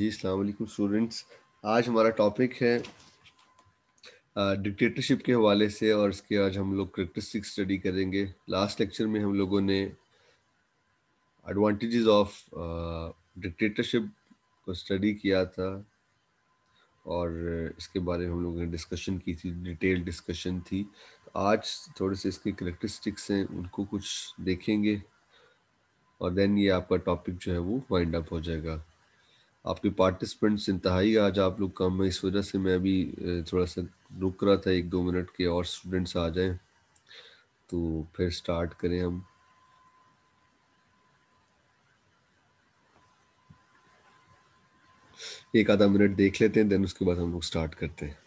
जी अलैक्म students आज हमारा topic है डिक्टेटरशिप के हवाले से और इसके आज हम लोग करेक्टरिस्टिक स्टडी करेंगे लास्ट लेक्चर में हम लोगों ने एडवांटेजेस ऑफ डिक्टेटरशिप को स्टडी किया था और इसके बारे में हम लोगों ने डिस्कशन की थी डिटेल डिस्कशन थी तो आज थोड़े से इसके करेक्टरिस्टिक्स हैं उनको कुछ देखेंगे और देन ये आपका टॉपिक जो है वो वाइंड अप हो जाएगा आपके पार्टिसिपेंट्स इंतहाई आज आप लोग कम है इस वजह से मैं अभी थोड़ा सा रुक रहा था एक दो मिनट के और स्टूडेंट्स आ जाएं तो फिर स्टार्ट करें हम एक आधा मिनट देख लेते हैं देन उसके बाद हम लोग स्टार्ट करते हैं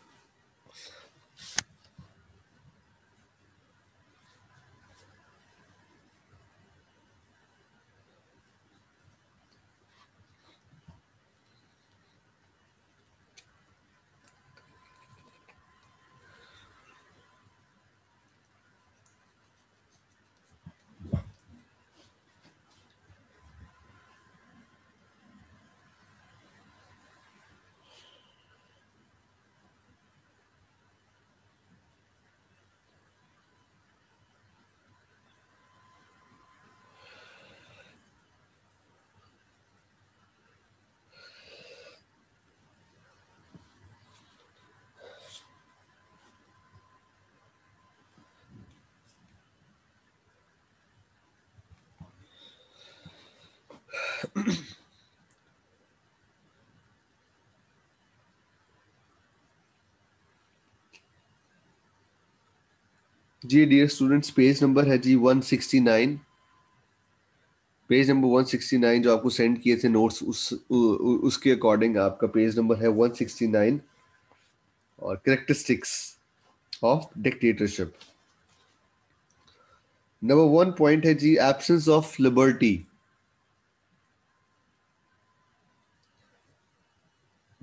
जी डियर स्टूडेंट्स पेज नंबर है जी 169 पेज नंबर 169 जो आपको सेंड किए थे नोट्स उस उसके अकॉर्डिंग आपका पेज नंबर है 169 और characteristics of dictatorship number one point है जी absence of liberty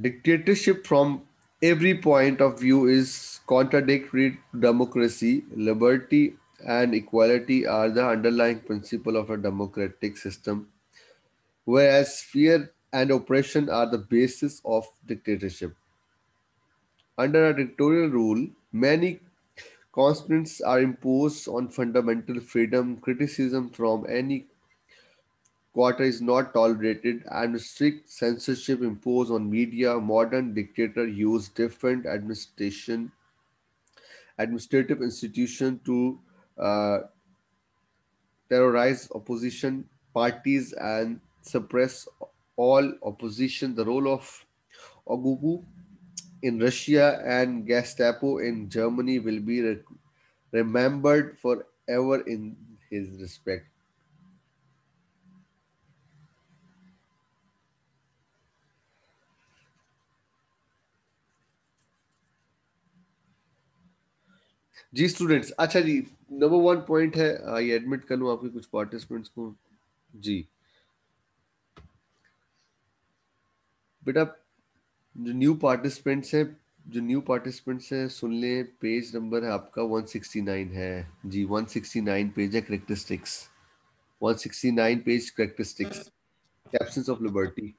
dictatorship from every point of view is contradictory to democracy. Liberty and equality are the underlying principle of a democratic system, whereas fear and oppression are the basis of dictatorship. Under a dictatorial rule, many constraints are imposed on fundamental freedom. Criticism from any quarter is not tolerated and strict censorship imposed on media modern dictator use different administration administrative institution to uh, terrorize opposition parties and suppress all opposition the role of ogupu in russia and gestapo in germany will be re- remembered forever in his respect जी students अच्छा जी number one point है I admit कर लू आपके कुछ participants को जी बेटा जो न्यू पार्टिसिपेंट्स है जो न्यू पार्टिसिपेंट्स है सुन ले पेज नंबर है आपका 169 है जी 169 पेज है characteristics 169 page characteristics captions of liberty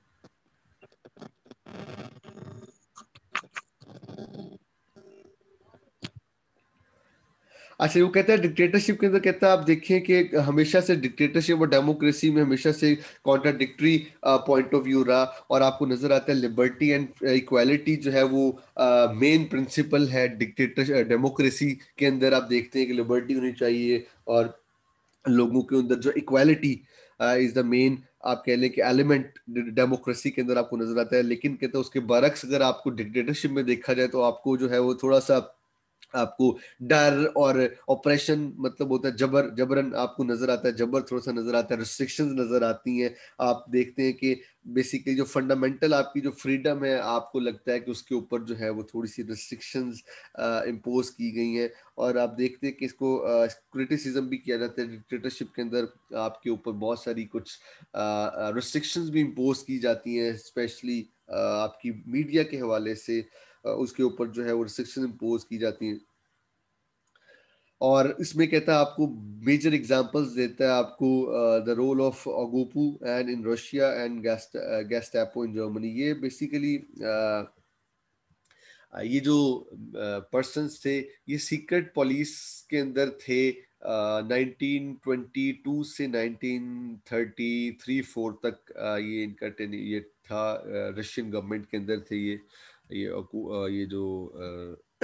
अच्छा वो कहता है डिक्टेटरशिप के अंदर कहता है आप देखिए कि हमेशा से डिक्टेटरशिप और डेमोक्रेसी में हमेशा से कॉन्ट्राडिक्टी पॉइंट ऑफ व्यू रहा और आपको नजर आता है लिबर्टी एंड इक्वालिटी जो है वो मेन प्रिंसिपल है डिक्टेटर डेमोक्रेसी के अंदर आप देखते हैं कि लिबर्टी होनी चाहिए और लोगों के अंदर जो इक्वालिटी इज द मेन आप कह लें कि एलिमेंट डेमोक्रेसी के अंदर आपको नजर आता है लेकिन कहते हैं उसके बरक्स अगर आपको डिक्टेटरशिप में देखा जाए तो आपको जो है वो थोड़ा सा आपको डर और ऑपरेशन मतलब होता है जबर जबरन आपको नजर आता है जबर थोड़ा सा नजर आता है रिस्ट्रिक्शन नजर आती हैं आप देखते हैं कि बेसिकली जो फंडामेंटल आपकी जो फ्रीडम है आपको लगता है कि उसके ऊपर जो है वो थोड़ी सी रिस्ट्रिक्शन इम्पोज की गई हैं और आप देखते हैं कि इसको क्रिटिसिज्म भी किया जाता है डिक्टेटरशिप के अंदर आपके ऊपर बहुत सारी कुछ रिस्ट्रिक्शंस भी इम्पोज की जाती हैं स्पेशली आपकी मीडिया के हवाले से उसके ऊपर जो है वो रिस्ट्रिक्शन इम्पोज की जाती हैं और इसमें कहता है आपको मेजर एग्जांपल्स देता है आपको the role of OGPU and in Russia and गैस्ट गैस्टैपो इन जर्मनी ये बेसिकली uh, ये जो पर्सन uh, थे ये सीक्रेट पुलिस के अंदर थे uh, 1922 से 1933 थर्टी फोर तक uh, ये इनका ये था रशियन uh, गवर्नमेंट के अंदर थे ये ये ये जो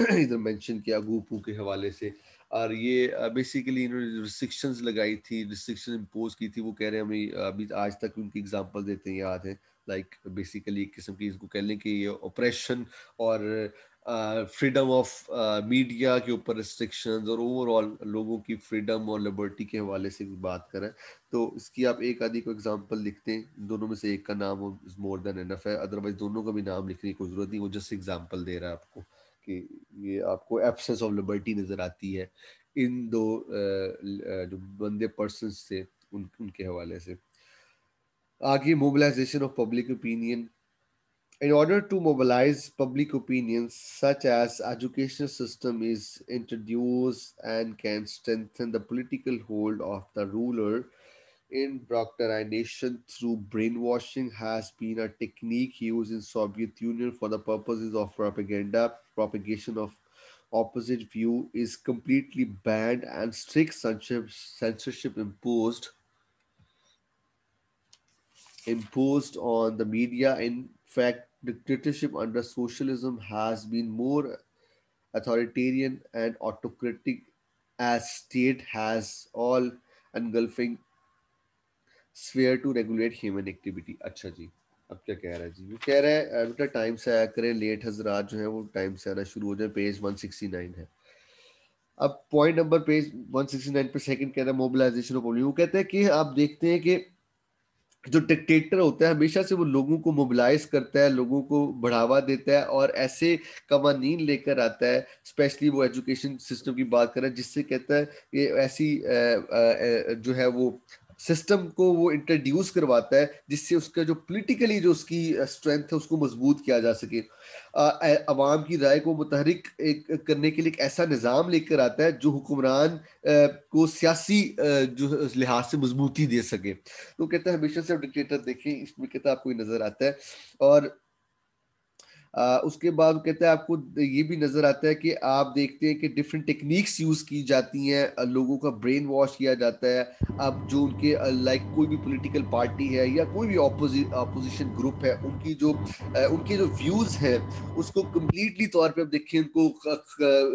इधर मेंशन किया गोपू के हवाले से और ये बेसिकली इन्होंने रिस्ट्रिक्शंस लगाई थी रिस्ट्रिक्शन इम्पोज की थी वो कह रहे हैं हमें अभी आज तक उनकी एग्जांपल देते हैं याद है लाइक बेसिकली एक किस्म की इसको कह लें कि ये ऑपरेशन और फ्रीडम ऑफ मीडिया के ऊपर रिस्ट्रिक्शंस और ओवरऑल लोगों की फ्रीडम और लिबर्टी के हवाले से भी बात करें तो इसकी आप एक आदि को एग्जांपल लिखते हैं दोनों में से एक का नाम मोर देन एनफ है अदरवाइज दोनों का भी नाम लिखने की ज़रूरत नहीं वो जस्ट एग्जाम्पल दे रहा है आपको कि ये आपको एबसेंस ऑफ लिबर्टी नज़र आती है इन दो uh, जो बंदे पर्सन थे उन उनके हवाले से आगे mobilisation of public opinion in order to mobilize public opinion such as educational system is introduced and can strengthen the political hold of the ruler in nation through brainwashing has been a technique used in Soviet Union for the purposes of propaganda. Propagation of opposite view is completely banned and strict censorship imposed imposed on the media. In fact, dictatorship under socialism has been more authoritarian and autocratic as state has all engulfing sphere to regulate human activity acha ji अब क्या कह रहा है जी वो कह रहा है बेटा टाइम से आया करें लेट हजरात जो है वो टाइम से आना शुरू हो जाए पेज 169 है अब पॉइंट नंबर पेज 169 पे सेकंड कह रहा है मोबिलाइजेशन ऑफ पब्लिक वो कहते हैं कि आप देखते हैं कि जो डिक्टेटर होता है हमेशा से वो लोगों को मोबिलाइज करता है लोगों को बढ़ावा देता है और ऐसे कवानीन लेकर आता है स्पेशली वो एजुकेशन सिस्टम की बात करें जिससे कहता है कि ऐसी जो है वो सिस्टम को वो इंट्रोड्यूस करवाता है जिससे उसका जो पोलिटिकली जो उसकी स्ट्रेंथ है उसको मजबूत किया जा सके आवाम की राय को मुतहरक करने के लिए एक ऐसा निज़ाम लेकर आता है जो हुक्मरान को सियासी जो लिहाज से मजबूती दे सके तो कहता है हमेशा से डिक्टेटर देखें इसमें कहता है आपको नज़र आता है और आ, उसके बाद कहते हैं आपको ये भी नजर आता है कि आप देखते हैं कि डिफरेंट टेक्निक्स यूज की जाती हैं लोगों का ब्रेन वॉश किया जाता है अब जो उनके लाइक कोई भी पॉलिटिकल पार्टी है या कोई भी अपोजिशन ग्रुप है उनकी जो उनके जो व्यूज हैं उसको कम्प्लीटली तौर पर आप देखिए उनको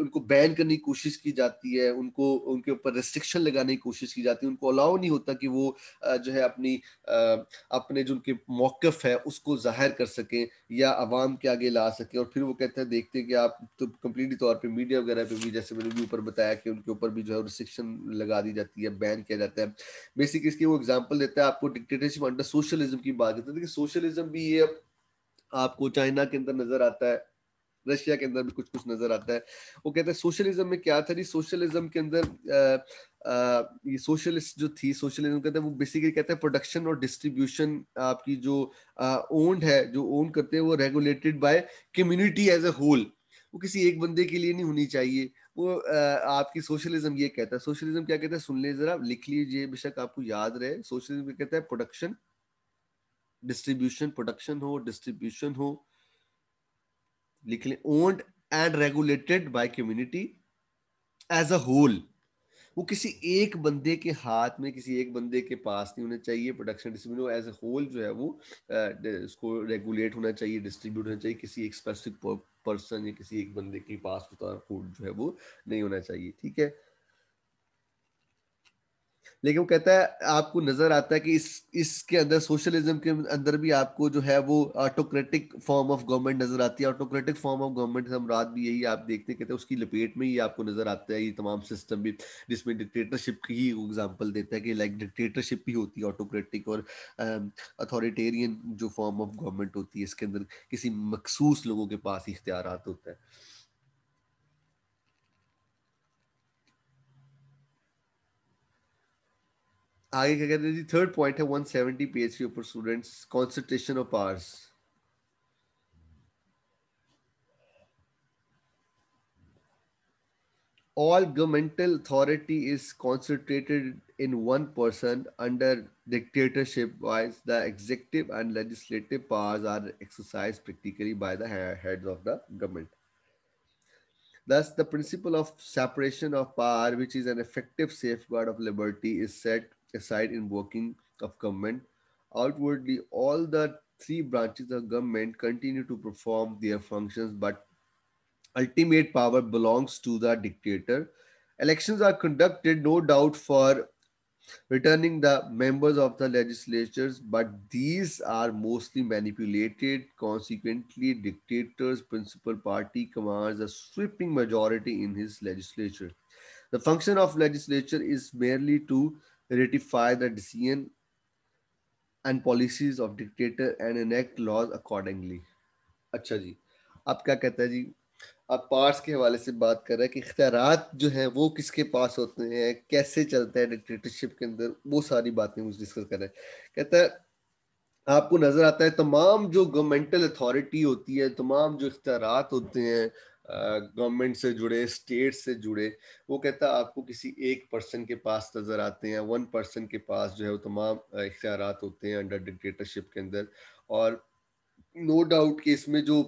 उनको बैन करने की कोशिश की जाती है उनको उनके ऊपर रेस्ट्रिक्शन लगाने की कोशिश की जाती है उनको अलाउ नहीं होता कि वो जो है अपनी अपने जो उनके मौकफ है उसको जाहिर कर सकें या आवाम के आगे आगे ला सके और फिर वो कहते हैं देखते हैं कि आप तो कम्प्लीटली तौर पे मीडिया वगैरह पे भी जैसे मैंने भी ऊपर बताया कि उनके ऊपर भी जो है रिस्ट्रिक्शन लगा दी जाती है बैन किया जाता है बेसिकली इसकी वो एग्जाम्पल देता है आपको डिक्टेटरशिप अंडर सोशलिज्म की बात करते हैं देखिए सोशलिज्म भी ये आपको चाइना के अंदर नजर आता है रशिया के अंदर भी कुछ कुछ नजर आता है वो कहते हैं सोशलिज्म में क्या था जी सोशलिज्म के अंदर आ, ये सोशलिस्ट जो थी सोशलिज्म कहते हैं वो बेसिकली कहते हैं प्रोडक्शन और डिस्ट्रीब्यूशन आपकी जो ओन्ड है जो ओन करते हैं वो regulated by community as a whole वो किसी एक बंदे के लिए नहीं होनी चाहिए वो आपकी सोशलिज्म ये कहता है सोशलिज्म क्या कहता है सुन ले जरा लिख लीजिए बेशक आपको याद रहे सोशलिज्म क्या कहता है प्रोडक्शन डिस्ट्रीब्यूशन प्रोडक्शन हो डिस्ट्रीब्यूशन हो लिख लें owned and regulated by community as a whole वो किसी एक बंदे के हाथ में किसी एक बंदे के पास नहीं होना चाहिए production distribute as a whole जो है वो उसको रेगुलेट होना चाहिए डिस्ट्रीब्यूट होना चाहिए किसी एक स्पेसिफिक पर्सन या किसी एक बंदे के पास होता जो है वो नहीं होना चाहिए ठीक है लेकिन वो कहता है आपको नजर आता है कि इस इसके अंदर सोशलिज्म के अंदर भी आपको जो है वो ऑटोक्रेटिक फॉर्म ऑफ गवर्नमेंट नजर आती है ऑटोक्रेटिक फॉर्म ऑफ गवर्नमेंट हम रात भी यही आप देखते हैं कहते हैं उसकी लपेट में ही आपको नजर आता है ये तमाम सिस्टम भी जिसमें डिक्टेटरशिप की ही एग्जाम्पल देता है कि लाइक डिक्टेटरशिप भी होती है ऑटोक्रेटिक और अथॉरिटेरियन जो फॉर्म ऑफ गवर्नमेंट होती है इसके अंदर किसी मखसूस लोगों के पास इख्तियार होता है आगे क्या कहते हैं जी थर्ड पॉइंट है 170 सेवेंटी पी एच के ऊपर students concentration of powers all governmental authority is concentrated in one person under dictatorship wise the executive and legislative powers are exercise practically by the heads of the government Thus, the principle of separation of power, which is an effective safeguard of liberty, is set aside in working of government. Outwardly, all the three branches of government continue to perform their functions, but ultimate power belongs to the dictator. Elections are conducted, no doubt, for returning the members of the legislatures, but these are mostly manipulated. Consequently, dictator's principal party commands a sweeping majority in his legislature. The function of legislature is merely to ratify the decision and policies of dictator and enact laws accordingly अच्छा जी आप क्या कहते हैं जी आप parts के हवाले से बात कर रहे हैं कि इख्तियार जो हैं वो किसके पास होते हैं कैसे चलते हैं डिक्टेटरशिप के अंदर वो सारी बातें मुझे डिस्कस कर रहे हैं कहता है आपको नज़र आता है तमाम जो गवर्नमेंटल अथॉरिटी होती है तमाम जो इख्तियार होते हैं गवर्नमेंट से जुड़े स्टेट से जुड़े वो कहता आपको किसी एक पर्सन के पास नज़र आते हैं वन पर्सन के पास जो है वो तमाम इख्तियार होते हैं अंडर डिक्टेटरशिप के अंदर और नो no डाउट कि इसमें जो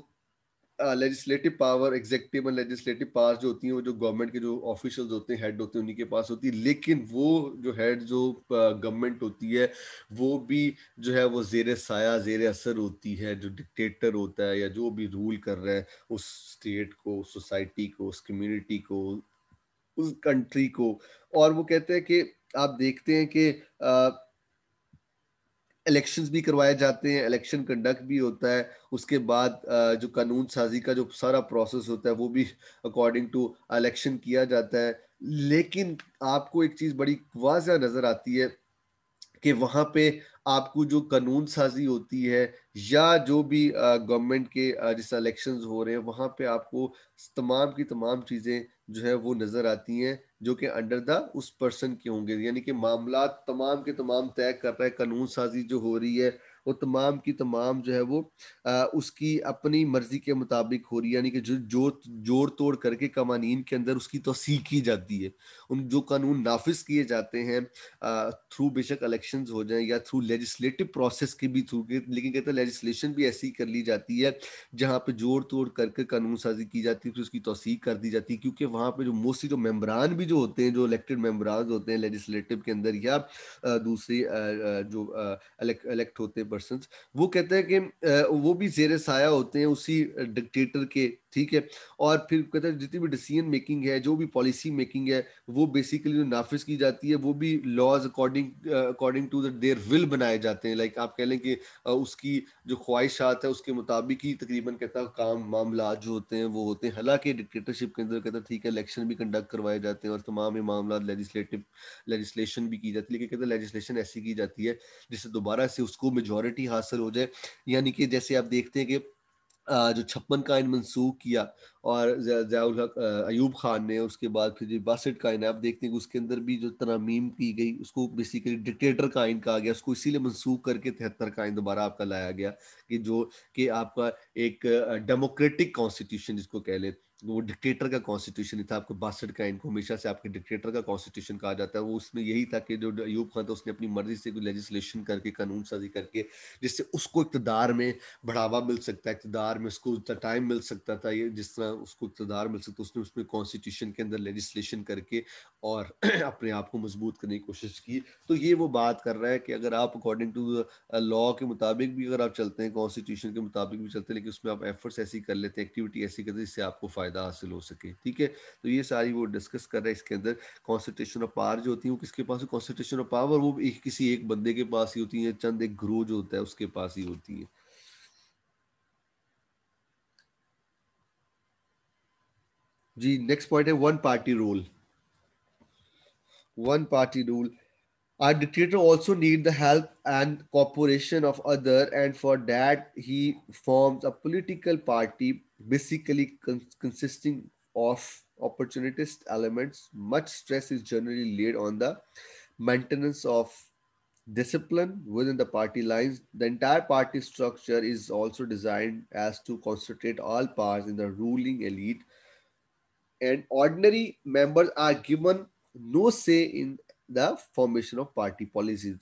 legislative power executive and legislative power जो होती हैं वो जो गवर्नमेंट के जो ऑफिशियल्स होते हैं हेड होते हैं उन्हीं के पास होती है लेकिन वो जो हेड जो गवर्नमेंट uh, होती है वो भी जो है वो जेर साया जेर असर होती है जो डिक्टेटर होता है या जो भी रूल कर रहा है उस स्टेट को उस सोसाइटी को उस कम्यूनिटी को उस कंट्री को और वो कहते हैं कि आप देखते हैं कि uh, इलेक्शंस भी करवाए जाते हैं इलेक्शन कंडक्ट भी होता है उसके बाद जो कानून साजी का जो सारा प्रोसेस होता है वो भी अकॉर्डिंग टू इलेक्शन किया जाता है लेकिन आपको एक चीज़ बड़ी वाजह नज़र आती है कि वहाँ पे आपको जो कानून साजी होती है या जो भी गवर्नमेंट के जिस इलेक्शंस हो रहे हैं वहाँ पे आपको तमाम की तमाम चीज़ें जो है वो नज़र आती हैं जो कि अंडर द उस पर्सन के होंगे यानी कि मामला तमाम के तमाम तय कर रहा है कानून साजी जो हो रही है वो तमाम की तमाम जो है वो आ, उसकी अपनी मर्जी के मुताबिक हो रही है यानी कि जो जोड़ जोड़ तोड़ करके कवानीन के अंदर उसकी तोसी की जाती है उन जो कानून नाफिज किए जाते हैं थ्रू बेशक इलेक्शन हो जाए या थ्रू लेजिस्लेटिव प्रोसेस के भी थ्रू लेकिन कहते हैं लेजिस्लेशन भी ऐसी कर ली जाती है जहाँ पर जोड़ तोड़ करके कानून साजी की जाती है फिर उसकी तोसीक कर दी जाती है क्योंकि वहाँ पर जो मोस्टली जो मेम्बरान भी जो होते हैं जो इलेक्टेड मेम्बरान होते हैं लेजिस्लेटिव के अंदर या दूसरे जो इलेक्ट होते हैं पर्सन वो कहते हैं कि वो भी जेर साया होते हैं उसी डिक्टेटर के ठीक है और फिर कहते हैं जितनी भी डिसीजन मेकिंग है जो भी पॉलिसी मेकिंग है वो बेसिकली नाफिज की जाती है वो भी laws according according to their will बनाए जाते हैं लाइक आप कह लें कि उसकी जो ख्वाहिशात है उसके मुताबिक ही तकरीबन कहता है काम मामला जो होते हैं वो होते हैं हालांकि डिक्टेटरशिप के अंदर कहता ठीक है इलेक्शन भी कंडक्ट करवाए जाते हैं और तमाम मामला लेजिस्लेटिव लेजिस्लेशन भी की जाती है लेकिन कहते हैं लेजिस्लेशन ऐसी की जाती है जिससे दोबारा से उसको मेजोरिटी मेजोरिटी हासिल हो जाए यानी कि जैसे आप देखते हैं कि जो छप्पन का इन मनसूख किया और जयाल हक अयूब खान ने उसके बाद फिर जो बासठ का है आप देखते हैं कि उसके अंदर भी जो तरामीम की गई उसको बेसिकली डिक्टेटर का इन कहा गया उसको इसीलिए मनसूख करके तिहत्तर का इन दोबारा आपका लाया गया कि जो कि आपका एक डेमोक्रेटिक कॉन्स्टिट्यूशन जिसको कह लें वो डिक्टेटर का कॉन्स्टिट्यूशन था आपको बासठ का इनको हमेशा से आपके डिक्टेटर का कॉन्स्टिट्यूशन कहा जाता है वो उसमें यही था कि जो अयूब खान था उसने अपनी मर्जी से कोई लेजिस्लेशन करके कानून साजी करके जिससे उसको इकतदार में बढ़ावा मिल सकता है इकतदार में उसको उतना टाइम मिल सकता था ये जिस तरह उसको इकतदार मिल सकता उसने उसमें कॉन्स्टिट्यूशन के अंदर लेजिस्लेशन करके और अपने आप को मजबूत करने की कोशिश की तो ये वो बात कर रहा है कि अगर आप अकॉर्डिंग टू लॉ के मुताबिक भी अगर आप चलते हैं कॉन्स्टिट्यूशन के मुताबिक भी चलते हैं लेकिन उसमें आप एफर्ट्स ऐसी कर लेते हैं एक्टिविटी ऐसी करते हैं जिससे आपको फायदा फ़ायदा हासिल हो सके ठीक है तो ये सारी वो डिस्कस कर रहे हैं इसके अंदर कॉन्सेंट्रेशन ऑफ पावर जो होती है वो किसके पास कॉन्सेंट्रेशन ऑफ पावर वो एक किसी एक बंदे के पास ही होती है चंद एक ग्रो जो होता है उसके पास ही होती है जी नेक्स्ट पॉइंट है one party rule one party rule are dictator also need the help and cooperation of other and for that he forms a political party basically con- consisting of opportunist elements. Much stress is generally laid on the maintenance of discipline within the party lines. The entire party structure is also designed as to concentrate all powers in the ruling elite, and ordinary members are given no say in the formation of party policies.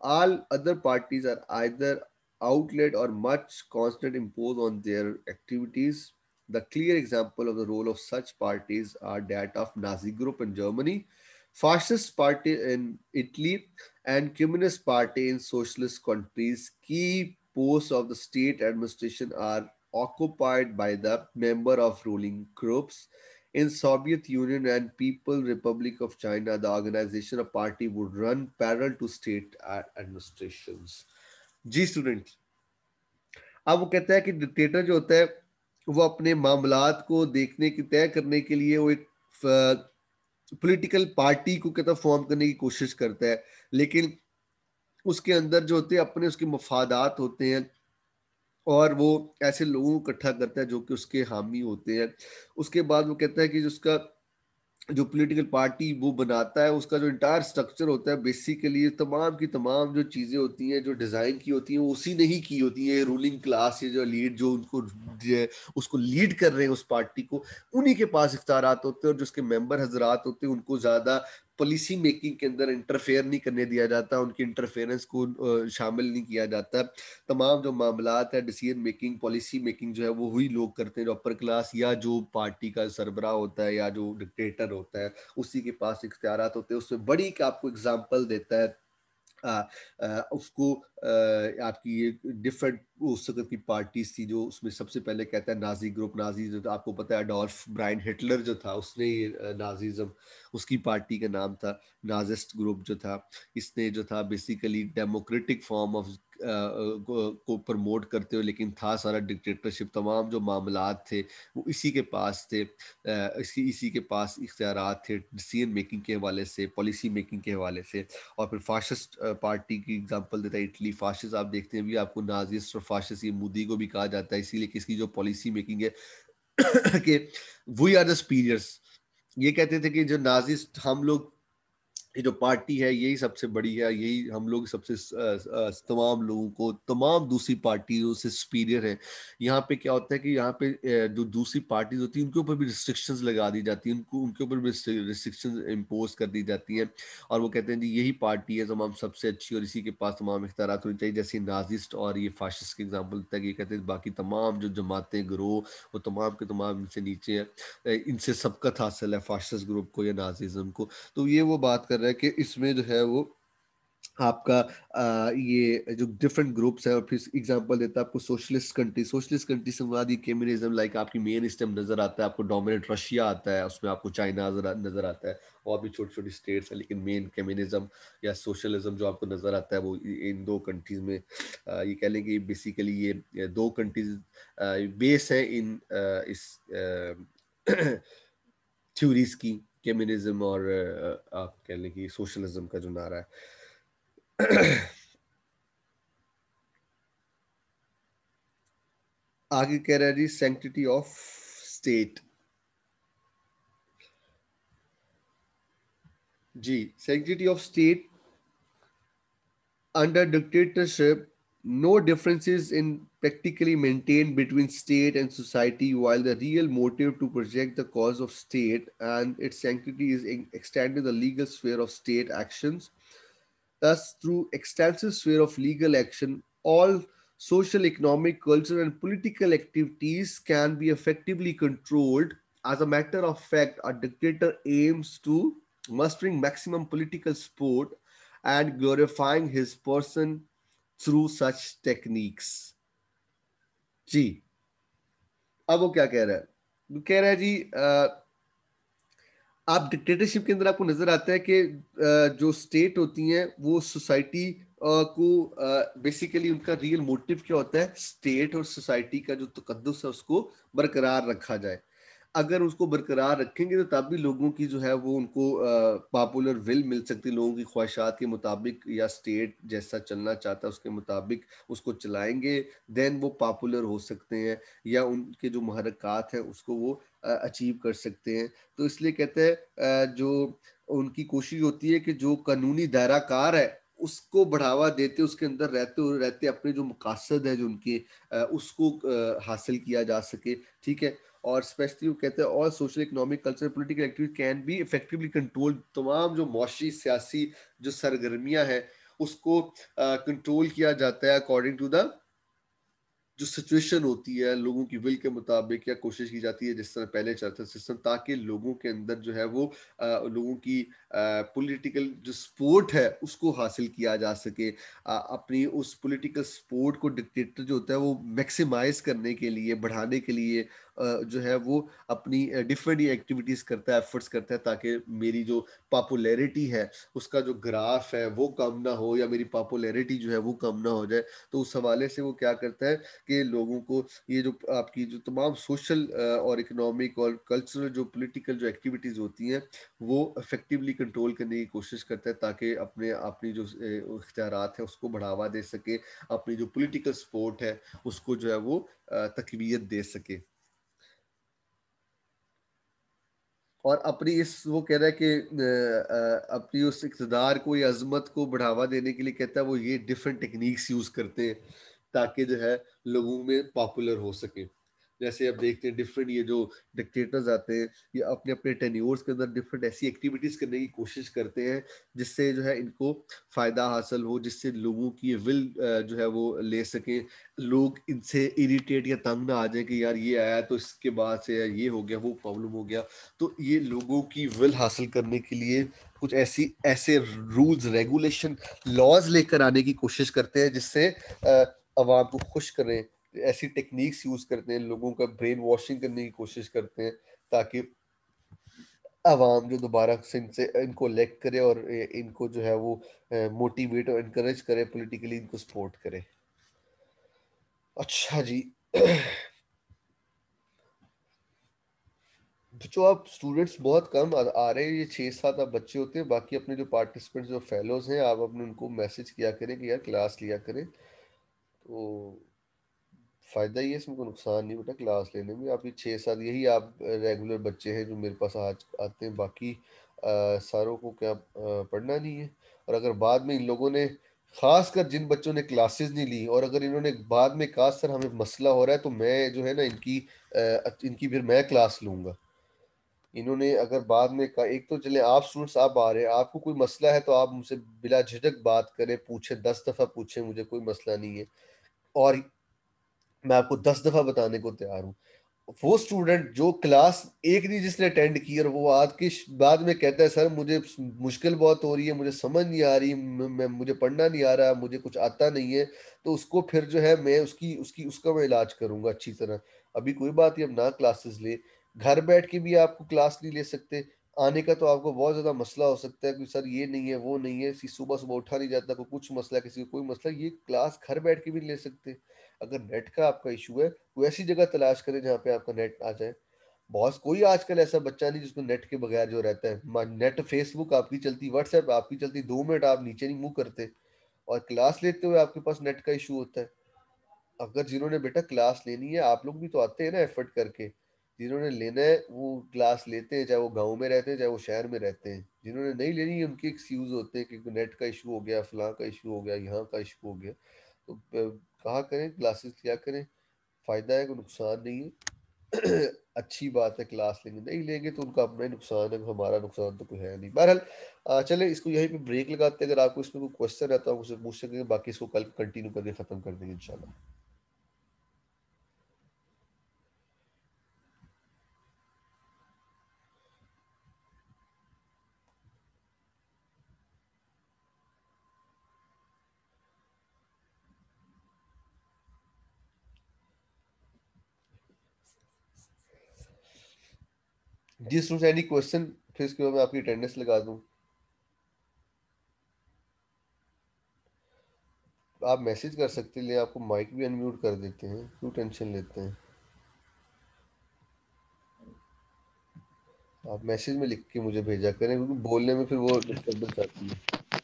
All other parties are either outlet or much constant impose on their activities. The clear example of the role of such parties are that of Nazi group in Germany, fascist party in Italy, and communist party in socialist countries. Key posts of the state administration are occupied by the member of ruling groups. In Soviet Union and People Republic of China, the organization of party would run parallel to state administrations जी students अब वो कहता है कि dictator जो होता है वो अपने मामला को देखने की तय करने के लिए वो एक पॉलिटिकल पार्टी को कहता फॉर्म करने की कोशिश करता है लेकिन उसके अंदर जो होते हैं अपने उसके मफादात होते हैं और वो ऐसे लोगों को इकट्ठा करता है जो कि उसके हामी होते हैं उसके बाद वो कहता है कि उसका जो पॉलिटिकल पार्टी वो बनाता है उसका जो इंटायर स्ट्रक्चर होता है बेसिकली तमाम की तमाम जो चीज़ें होती हैं जो डिज़ाइन की होती हैं वो उसी ने ही की होती है रूलिंग क्लास ये जो लीड जो उनको उसको लीड कर रहे हैं उस पार्टी को उन्हीं के पास इख्तारत होते हैं और जो उसके मेम्बर हजरात होते हैं उनको ज़्यादा पॉलिसी मेकिंग के अंदर इंटरफेयर नहीं करने दिया जाता उनकी इंटरफेरेंस को शामिल नहीं किया जाता तमाम जो मामला है डिसीजन मेकिंग पॉलिसी मेकिंग जो है वो ही लोग करते हैं जो अपर क्लास या जो पार्टी का सरबरा होता है या जो डिक्टेटर होता है उसी के पास इख्तियार होते हैं उसमें बड़ी आपको एग्जाम्पल देता है आ, उसको आ, आपकी डिफरेंट उस वक्त की पार्टीज थी जो उसमें सबसे पहले कहता है नाजी ग्रुप नाजी जो आपको पता है अडोल्फ ब्राइन हिटलर जो था उसने नाजीज़म उसकी पार्टी का नाम था नाजिस्ट ग्रुप जो था इसने जो था बेसिकली डेमोक्रेटिक फॉर्म ऑफ को, को प्रमोट करते हो लेकिन था सारा डिक्टेटरशिप तमाम जो मामला थे वो इसी के पास थे इसी इसी के पास इख्तियार थे डिसीजन मेकिंग के हवाले से पॉलिसी मेकिंग के हवाले से और फिर फाशिस्ट पार्टी की एग्जांपल देता है इटली फाशिस्ट आप देखते हैं भी आपको नाजिस्ट और फाशिस्ट ये मोदी को भी कहा जाता है इसीलिए किसकी जो पॉलिसी मेकिंग है कि वी आर द ये कहते थे कि जो नाजिस्ट हम लोग ये जो पार्टी है यही सबसे बड़ी है यही हम लोग सबसे तमाम लोगों को तमाम दूसरी पार्टियों से सुपीरियर है यहाँ पे क्या होता है कि यहाँ पे जो दूसरी पार्टीज होती है उनके ऊपर भी रिस्ट्रिक्शंस लगा दी जाती है उनको उनके ऊपर भी रिस्ट्रिक्शन इम्पोज कर दी जाती है और वो कहते हैं जी यही पार्टी है तमाम सबसे अच्छी और इसी के पास तमाम इख्तार होनी चाहिए जैसे नाजिस्ट और ये फाशिस्ट के एग्जाम्पल तक ये कहते हैं बाकी तमाम जो जमातें ग्रोह वो तमाम के तमाम इनसे नीचे हैं इनसे सबकत हासिल है फाशिस्ट ग्रुप को या नाजिज़म को तो ये वो बात कर रहे रहा है कि इसमें जो है वो आपका आ, ये जो डिफरेंट ग्रुप्स है और फिर एग्जांपल देता है आपको सोशलिस्ट कंट्री सोशलिस्ट कंट्री से मुराद ये कम्युनिज्म लाइक आपकी मेन स्टेम नजर आता है आपको डोमिनेट रशिया आता है उसमें आपको चाइना नजर आता है और भी छोटी छोटी स्टेट्स हैं लेकिन मेन कम्युनिज्म या सोशलिज्म जो आपको नजर आता है वो इन दो कंट्रीज में आ, ये कह लें कि बेसिकली ये दो कंट्रीज बेस है इन आ, इस थ्यूरीज की कम्युनिज्म और आप कह लें कि सोशलिज्म का जो नारा है आगे कह रहा है जी सेंटिटी ऑफ स्टेट जी sanctity of state under dictatorship no differences in practically maintained between state and society while the real motive to project the cause of state and its sanctity is extended the legal sphere of state actions thus through extensive sphere of legal action all social economic cultural and political activities can be effectively controlled as a matter of fact a dictator aims to mustering maximum political support and glorifying his person through such techniques जी अब वो क्या कह रहा है कह रहा है जी आप डिक्टेटरशिप के अंदर आपको नजर आता है कि जो स्टेट होती है वो सोसाइटी को बेसिकली उनका रियल मोटिव क्या होता है स्टेट और सोसाइटी का जो तकदस है उसको बरकरार रखा जाए अगर उसको बरकरार रखेंगे तो तब भी लोगों की जो है वो उनको पॉपुलर विल मिल सकती है लोगों की ख्वाहिशात के मुताबिक या स्टेट जैसा चलना चाहता है उसके मुताबिक उसको चलाएंगे दैन वो पॉपुलर हो सकते हैं या उनके जो महरक़ात हैं उसको वो अचीव कर सकते हैं तो इसलिए कहते हैं जो उनकी कोशिश होती है कि जो कानूनी दायराकार है उसको बढ़ावा देते उसके अंदर रहते रहते अपने जो मकासद है जो उनके उसको हासिल किया जा सके ठीक है और स्पेशली वो कहते हैं और social economic culture political activity can be effectively control तमाम जो मुशी सियासी जो सरगर्मियाँ हैं उसको कंट्रोल uh, किया जाता है अकॉर्डिंग टू द जो सिचुएशन होती है लोगों की विल के मुताबिक या कोशिश की जाती है जिस तरह पहले चलता सिस्टम ताकि लोगों के अंदर जो है वो आ, लोगों की पॉलिटिकल जो सपोर्ट है उसको हासिल किया जा सके आ, अपनी उस पॉलिटिकल सपोर्ट को डिक्टेटर जो होता है वो मैक्सिमाइज करने के लिए बढ़ाने के लिए जो है वो अपनी डिफरेंट ही एक्टिविटीज करता है एफर्ट्स करता है ताकि मेरी जो पॉपुलैरिटी है उसका जो ग्राफ है वो कम ना हो या मेरी पॉपुलैरिटी जो है वो कम ना हो जाए तो उस हवाले से वो क्या करता है कि लोगों को ये जो आपकी जो तमाम सोशल और इकोनॉमिक और कल्चरल जो पोलिटिकल जो एक्टिविटीज़ होती हैं वो अफेक्टिवली कंट्रोल करने की कोशिश करता है ताकि अपने अपनी जो इख्तियार है उसको बढ़ावा दे सके अपनी जो पोलिटिकल सपोर्ट है उसको जो है वो तकवीत दे सके और अपनी इस वो कह रहा है कि अपनी उस इकतदार को या अजमत को बढ़ावा देने के लिए कहता है वो ये डिफरेंट टेक्निक्स यूज़ करते हैं ताकि जो है लोगों में पॉपुलर हो सके जैसे आप देखते हैं डिफरेंट ये जो डिक्टेटर्स आते हैं ये अपने अपने टेन्योर्स के अंदर डिफरेंट ऐसी एक्टिविटीज करने की कोशिश करते हैं जिससे जो है इनको फ़ायदा हासिल हो जिससे लोगों की विल जो है वो ले सके लोग इनसे इरीटेट या तंग ना आ जाए कि यार ये आया तो इसके बाद से यार ये हो गया वो प्रॉब्लम हो गया तो ये लोगों की विल हासिल करने के लिए कुछ ऐसी ऐसे रूल्स रेगुलेशन लॉज लेकर आने की कोशिश करते हैं जिससे अवाम को खुश करें ऐसी टेक्निक्स यूज करते हैं लोगों का ब्रेन वॉशिंग करने की कोशिश करते हैं ताकि आवाम जो दोबारा से इनसे इनको इलेक्ट करे और इनको जो है वो मोटिवेट और इनक्रेज करे पोलिटिकली इनको सपोर्ट करे अच्छा जी जो आप स्टूडेंट्स बहुत कम आ रहे हैं ये छः सात आप बच्चे होते हैं बाकी अपने जो पार्टिसिपेंट्स जो फेलोज हैं आप अपने उनको मैसेज किया करें कि यार क्लास लिया करें तो फ़ायदा ही है इसमें कोई नुकसान नहीं बेटा क्लास लेने में आप छः सात यही आप रेगुलर बच्चे हैं जो मेरे पास आज आते हैं बाकी आ, सारों को क्या आ, पढ़ना नहीं है और अगर बाद में इन लोगों ने खासकर जिन बच्चों ने क्लासेस नहीं ली और अगर इन्होंने बाद में कहा सर हमें मसला हो रहा है तो मैं जो है ना इनकी इनकी फिर मैं क्लास लूँगा इन्होंने अगर बाद में कहा एक तो चले आप स्टूडेंट्स आप आ रहे हैं आपको कोई मसला है तो आप मुझसे बिला झिझक बात करें पूछें दस दफ़ा पूछें मुझे कोई मसला नहीं है और मैं आपको दस दफा बताने को तैयार हूँ वो स्टूडेंट जो क्लास एक नहीं जिसने अटेंड की और वो आज के बाद में कहता है सर मुझे मुश्किल बहुत हो रही है मुझे समझ नहीं आ रही मैं मुझे पढ़ना नहीं आ रहा मुझे कुछ आता नहीं है तो उसको फिर जो है मैं उसकी उसकी उसका मैं इलाज करूंगा अच्छी तरह अभी कोई बात नहीं अब ना क्लासेस ले घर बैठ के भी आपको क्लास नहीं ले सकते आने का तो आपको बहुत ज़्यादा मसला हो सकता है कि सर ये नहीं है वो नहीं है सुबह सुबह उठा नहीं जाता कोई कुछ मसला किसी को कोई मसला ये क्लास घर बैठ के भी ले सकते अगर नेट का आपका इशू है वो ऐसी जगह तलाश करें जहाँ पे आपका नेट आ जाए बहुत कोई आजकल ऐसा बच्चा नहीं जिसको नेट के बगैर जो रहता है नेट फेसबुक आपकी चलती व्हाट्सएप आपकी चलती दो मिनट आप नीचे नहीं मूव करते और क्लास लेते हुए आपके पास नेट का इशू होता है अगर जिन्होंने बेटा क्लास लेनी है आप लोग भी तो आते हैं ना एफर्ट करके जिन्होंने लेना है वो क्लास लेते हैं चाहे वो गांव में रहते हैं चाहे वो शहर में रहते हैं जिन्होंने नहीं लेनी है उनके एक्सक्यूज होते हैं कि नेट का इशू हो गया फलां का इशू हो गया यहाँ का इशू हो गया तो कहा करें क्लासेस लिया करें फ़ायदा है कोई नुकसान नहीं है अच्छी बात है क्लास लेंगे नहीं लेंगे तो उनका अपना ही नुकसान है हमारा नुकसान तो कोई है नहीं बहरहाल चले इसको यहीं पे ब्रेक लगाते हैं अगर आपको इसमें कोई क्वेश्चन है आप उससे पूछ सकेंगे बाकी इसको कल कंटिन्यू करके ख़त्म कर देंगे इंशाल्लाह just use एनी क्वेश्चन फिर इसके मैं आपकी अटेंडेंस लगा दूं आप मैसेज कर सकते हैं आपको माइक भी अनम्यूट कर देते हैं क्यों टेंशन लेते हैं आप मैसेज में लिख के मुझे भेजा करें क्योंकि बोलने में फिर वो डिस्टर्बेंस आती है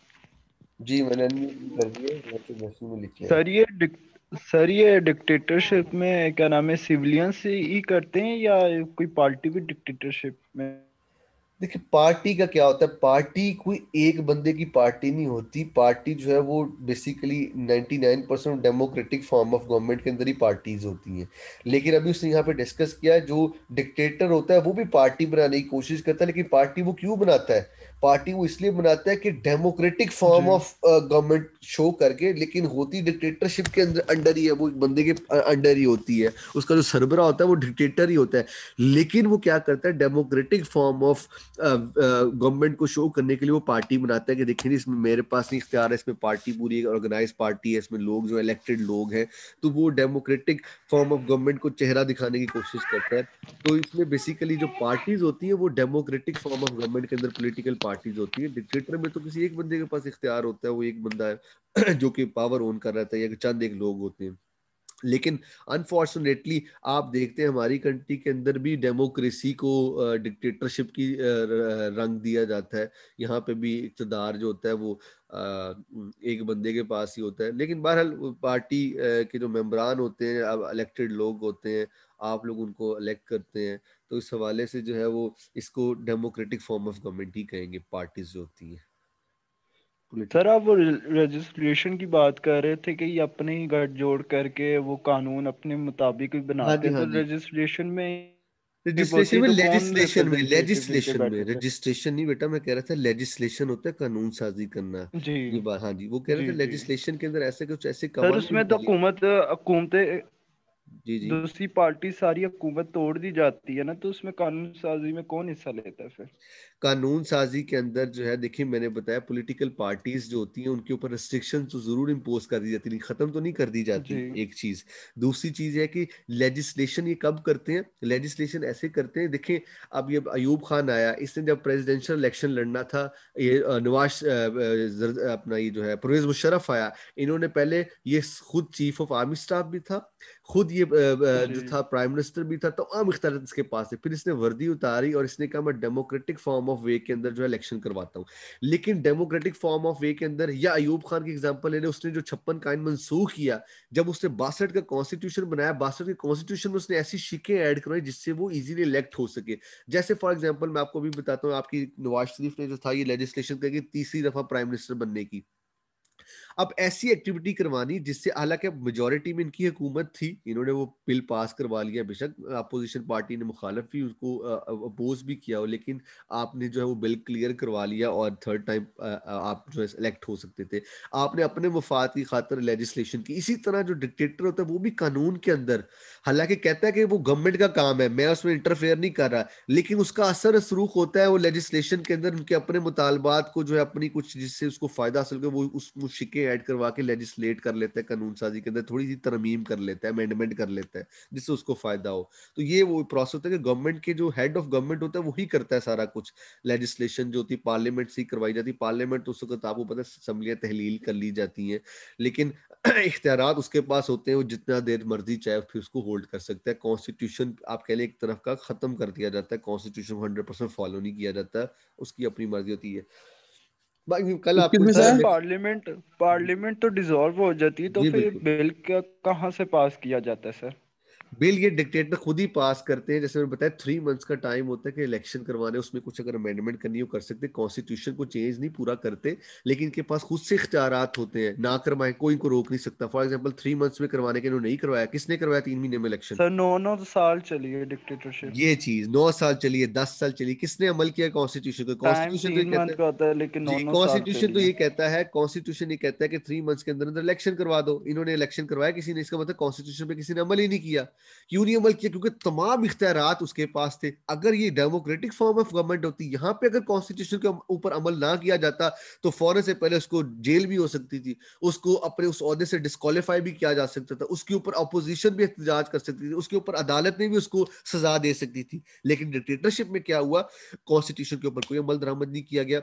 जी मैंने अनम्यूट कर दिया मैसेज में लिख लिया सर ये सर ये डिक्टेटरशिप में क्या नाम है सिविलियंस ही करते हैं या कोई पार्टी भी डिक्टेटरशिप में देखिए पार्टी का क्या होता है पार्टी कोई एक बंदे की पार्टी नहीं होती पार्टी जो है वो basically 99 percent democratic form of government के अंदर ही पार्टीज होती हैं लेकिन अभी उसने यहाँ पे डिस्कस किया जो डिक्टेटर होता है वो भी पार्टी बनाने की कोशिश करता है लेकिन पार्टी वो क्यों बनाता है पार्टी वो इसलिए बनाता है कि democratic form of government show करके लेकिन होती डिक्टेटरशिप के अंदर अंडर ही है वो बंदे के अंडर ही होती है उसका जो सरबरा होता है वो डिक्टेटर ही होता है लेकिन वो क्या करता है डेमोक्रेटिक फॉर्म ऑफ गवर्नमेंट को शो करने के लिए वो पार्टी बनाता है कि देखिए इसमें मेरे पास नहीं इख्तियार है इसमें पार्टी पूरी एक ऑर्गेनाइज पार्टी है इसमें लोग जो इलेक्टेड लोग हैं तो वो डेमोक्रेटिक फॉर्म ऑफ गवर्नमेंट को चेहरा दिखाने की कोशिश करता है तो इसमें बेसिकली जो पार्टीज होती है वो डेमोक्रेटिक फॉर्म ऑफ गवर्नमेंट के अंदर पोलिटिकल पार्टीज होती है डिक्टेटर में तो किसी एक बंदे के पास इख्तियार होता है वो एक बंदा है जो कि पावर ओन कर रहता है या चंद एक लोग होते हैं लेकिन अनफॉर्चुनेटली आप देखते हैं हमारी कंट्री के अंदर भी डेमोक्रेसी को डिक्टेटरशिप की रंग दिया जाता है यहाँ पे भी इकतदार जो होता है वो एक बंदे के पास ही होता है लेकिन बहरहाल पार्टी के जो मेम्बरान होते हैं अब इलेक्टेड लोग होते हैं आप लोग उनको इलेक्ट करते हैं तो इस हवाले से जो है वो इसको डेमोक्रेटिक फॉर्म ऑफ गवर्नमेंट ही कहेंगे पार्टीज जो होती है सर आप रजिस्ट्रेशन की बात कर रहे थे कि ये अपने ही गठ जोड़ करके वो कानून अपने मुताबिक ही हाँ बनाते हैं तो हाँ तो रजिस्ट्रेशन में रजिस्ट्रेशन में लेजिस्लेशन में लेजिस्लेशन में रजिस्ट्रेशन नहीं बेटा मैं कह रहा था लेजिस्लेशन होता है कानून साजी करना जी हाँ जी वो कह रहे थे लेजिस्लेशन के अंदर ऐसे कुछ ऐसे उसमें तो हुकूमत जी जी दूसरी पार्टी सारी हुकूमत तोड़ दी जाती है ना तो उसमें कानून साजी में कौन हिस्सा लेता है फिर कानून साजी के अंदर जो है देखिए मैंने बताया पॉलिटिकल पार्टीज जो होती हैं उनके ऊपर रिस्ट्रिक्शन तो जरूर इम्पोज कर दी जाती है खत्म तो नहीं कर दी जाती एक चीज दूसरी चीज है कि लेजिस्लेशन ये कब करते हैं लेजिस्लेशन ऐसे करते हैं देखिए अब ये अयूब खान आया इसने जब प्रेजिडेंशियल इलेक्शन लड़ना था ये नवाज अपना ये जो है परवेज मुशरफ आया इन्होंने पहले ये खुद चीफ ऑफ आर्मी स्टाफ भी था खुद ये जो था प्राइम मिनिस्टर भी था तमाम इख्तार इसके पास थे फिर इसने वर्दी उतारी और इसने कहा मैं डेमोक्रेटिक फॉर्म ऑफ वे के अंदर जो है इलेक्शन करवाता हूँ लेकिन डेमोक्रेटिक फॉर्म ऑफ वे के अंदर या अयूब खान की एग्जाम्पल ले उसने जो छप्पन कायन मनसूख किया जब उसने बासठ का कॉन्स्टिट्यूशन बनाया बासठ के कॉन्स्टिट्यूशन में उसने ऐसी शिकें ऐड करवाई जिससे वो इजिली इलेक्ट हो सके जैसे फॉर एग्जाम्पल मैं आपको भी बताता हूँ आपकी नवाज शरीफ ने जो था ये लेजिस्लेशन करके तीसरी दफा प्राइम मिनिस्टर बनने की अब ऐसी एक्टिविटी करवानी जिससे हालांकि मेजोरिटी में इनकी हुकूमत थी इन्होंने वो बिल पास करवा लिया बेशक अपोजिशन पार्टी ने मुखालफ भी उसको अपोज भी किया हो लेकिन आपने जो है वो बिल क्लियर करवा लिया और थर्ड टाइम आप जो है इलेक्ट हो सकते थे आपने अपने मफाद की खातर लेजिस्लेशन की इसी तरह जो डिक्टेटर होता है वो भी कानून के अंदर हालांकि कहता है कि वो गवर्नमेंट का काम है मैं उसमें इंटरफेयर नहीं कर रहा लेकिन उसका असर सरूख होता है वो लेजिस्लेशन के अंदर उनके अपने मुतालबात को जो है अपनी कुछ जिससे उसको फायदा हासिल कर वो उस मुशिके के ऐड करवा के लेजिस्लेट कर लेते हैं कानून साजी के अंदर थोड़ी सी तरमीम कर लेते हैं अमेंडमेंट कर लेते हैं जिससे उसको फायदा हो तो ये वो प्रोसेस होता है कि गवर्नमेंट के जो हेड ऑफ गवर्नमेंट होता है वही करता है सारा कुछ लेजिस्लेशन जो होती है पार्लियामेंट से ही करवाई जाती है पार्लियामेंट उस वक्त आपको पता है असम्बलियाँ तहलील कर ली जाती हैं लेकिन इख्तियार उसके पास होते हैं वो जितना देर मर्जी चाहे फिर उसको होल्ड कर सकते हैं कॉन्स्टिट्यूशन आप कह लें एक तरफ का खत्म कर दिया जाता है कॉन्स्टिट्यूशन हंड्रेड परसेंट फॉलो नहीं किया जाता उसकी अपनी मर्जी होती है बाकी कल पार्लियामेंट पार्लियामेंट तो डिसॉल्व हो जाती है तो फिर बिल कहाँ से पास किया जाता है सर बिल ये डिक्टेट में खुद ही पास करते हैं जैसे मैंने बताया थ्री मंथ्स का टाइम होता है कि इलेक्शन करवाने उसमें कुछ अगर अमेंडमेंट करनी हो कर सकते हैं कॉन्स्टिट्यूशन को चेंज नहीं पूरा करते लेकिन इनके पास खुद से इख्तियार होते हैं ना करवाएं कोई इनको रोक नहीं सकता फॉर एग्जाम्पल थ्री मंथ्स में करवाने के इन्होंने नहीं करवाया किसने करवाया तीन महीने में इलेक्शन नौ नौ तो साल चलिए डिक्टेटरशिप ये चीज नौ साल चलिए दस साल चलिए किसने अमल किया कॉन्स्टिट्यूशन को कॉन्स्टिट्यूशन कॉन्स्टिट्यूशन तो ये कहता है कॉन्स्टिट्यूशन तो ये कहता है कि थ्री मंथ्स के अंदर अंदर इलेक्शन करवा दो इन्होंने इलेक्शन करवाया किसी ने इसका मतलब कॉन्स्टिट्यूशन पे किसी ने अमल ही नहीं किया क्यों नहीं अमल किया क्योंकि तमाम इख्तियार उसके पास थे अगर ये डेमोक्रेटिक फॉर्म ऑफ गवर्नमेंट होती यहाँ पे अगर कॉन्स्टिट्यूशन के ऊपर अमल ना किया जाता तो फौरन से पहले उसको जेल भी हो सकती थी उसको अपने उस उसदे से डिस्कालीफाई भी किया जा सकता था उसके ऊपर अपोजिशन भी एहतजाज कर सकती थी उसके ऊपर अदालत ने भी उसको सजा दे सकती थी लेकिन डिक्टेटरशिप में क्या हुआ कॉन्स्टिट्यूशन के ऊपर कोई अमल दरामद नहीं किया गया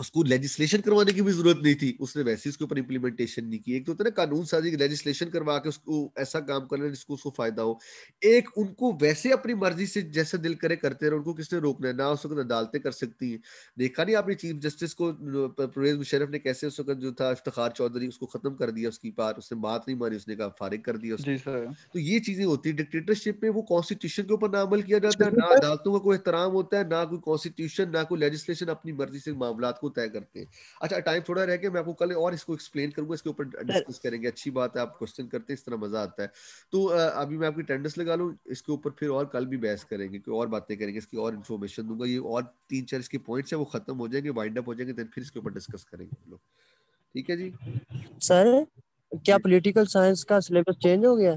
उसको लेजिस्लेशन करवाने की भी जरूरत नहीं थी उसने वैसे उसके ऊपर इम्प्लीमेंटेशन नहीं की एक तो होता है ना कानून साजी लेजिस्लेशन करवा के उसको ऐसा काम करना जिसको उसको फायदा हो एक उनको वैसे अपनी मर्जी से जैसे दिल करे करते रहे उनको किसने रोकना है ना उस वक्त अदालतें कर सकती हैं देखा नहीं आपने चीफ जस्टिस को परवेज मुशरफ ने कैसे उस वक्त जो था इफ्तार चौधरी उसको खत्म कर दिया उसकी बात उसने बात नहीं मारी उसने कहा फारिग कर दिया उसने तो ये चीजें होती है डिक्टेटरशिप में वो कॉन्स्टिट्यूशन के ऊपर ना अमल किया जाता है ना अदालतों का कोई एहतराम होता है ना कोई कॉन्स्टिट्यूशन ना कोई लेजिस्लेशन अपनी मर्जी से मामला को तय करते हैं अच्छा टाइम थोड़ा रह गया मैं आपको कल और इसको एक्सप्लेन करूंगा इसके ऊपर डिस्कस करेंगे अच्छी बात है आप क्वेश्चन करते हैं इस तरह मजा आता है तो अभी मैं आपकी टेंडर्स लगा लूँ इसके ऊपर फिर और कल भी बहस करेंगे कोई और बातें करेंगे इसकी और इन्फॉर्मेशन दूंगा ये और तीन चार इसके पॉइंट्स है वो खत्म हो जाएंगे वाइंड अप हो जाएंगे देन फिर इसके ऊपर डिस्कस करेंगे हम लोग ठीक है जी सर क्या पॉलिटिकल साइंस का सिलेबस चेंज हो गया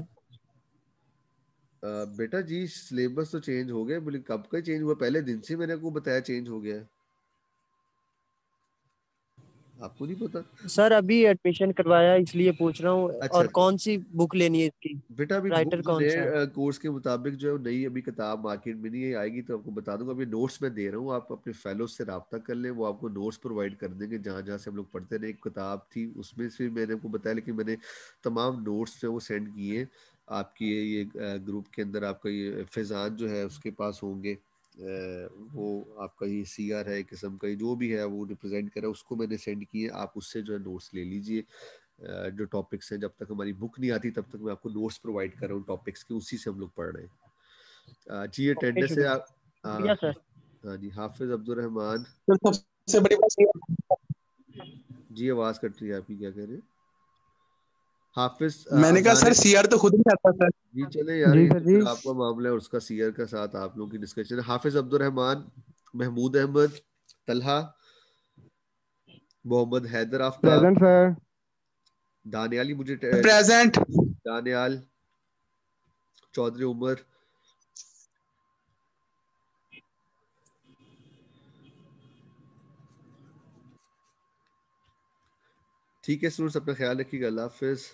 बेटा जी सिलेबस तो चेंज हो गया बोले कब का चेंज हुआ पहले दिन से मैंने आपको बताया चेंज हो गया है आपको नहीं पता सर अभी एडमिशन करवाया इसलिए पूछ रहा हूँ अच्छा, और अच्छा। कौन सी बुक लेनी है इसकी बेटा अभी राइटर कौन सा कोर्स के मुताबिक जो है नई अभी किताब मार्केट में नहीं आएगी तो आपको बता दूंगा अभी नोट्स में दे रहा हूँ आप अपने फेलो से रबता कर ले वो आपको नोट्स प्रोवाइड कर देंगे जहाँ जहाँ से हम लोग पढ़ते रहे एक किताब थी उसमें से मैंने आपको बताया लेकिन मैंने तमाम नोट्स जो वो सेंड किए आपकी ये ग्रुप के अंदर आपका ये फैजान जो है उसके पास होंगे वो आपका ये सी आर है किस्म का जो भी है वो रिप्रेजेंट करा उसको मैंने सेंड किए आप उससे जो है नोट्स ले लीजिए जो टॉपिक्स हैं जब तक हमारी बुक नहीं आती तब तक मैं आपको नोट्स प्रोवाइड कर रहा हूँ टॉपिक्स के उसी से हम लोग पढ़ रहे हैं जी अटेंडेंस है आप हाँ, हाँ जी हाफिज अब्दुलरहमान सबसे बड़ी जी आवाज कट रही है आपकी क्या कह रहे हैं हाफिज मैंने कहा सर सीआर तो खुद नहीं आता सर जी चले यार जी, जी। आपका मामला है उसका सीआर का साथ आप लोगों की discussion Hafiz Abdul Rahman Mahmood Ahmad Talha Mohammad Haider Aftab present sir मुझे प्रेजेंट दानियाल चौधरी उमर ठीक है सुनूर अपना ख्याल रखिएगा अल्लाह हाफिज़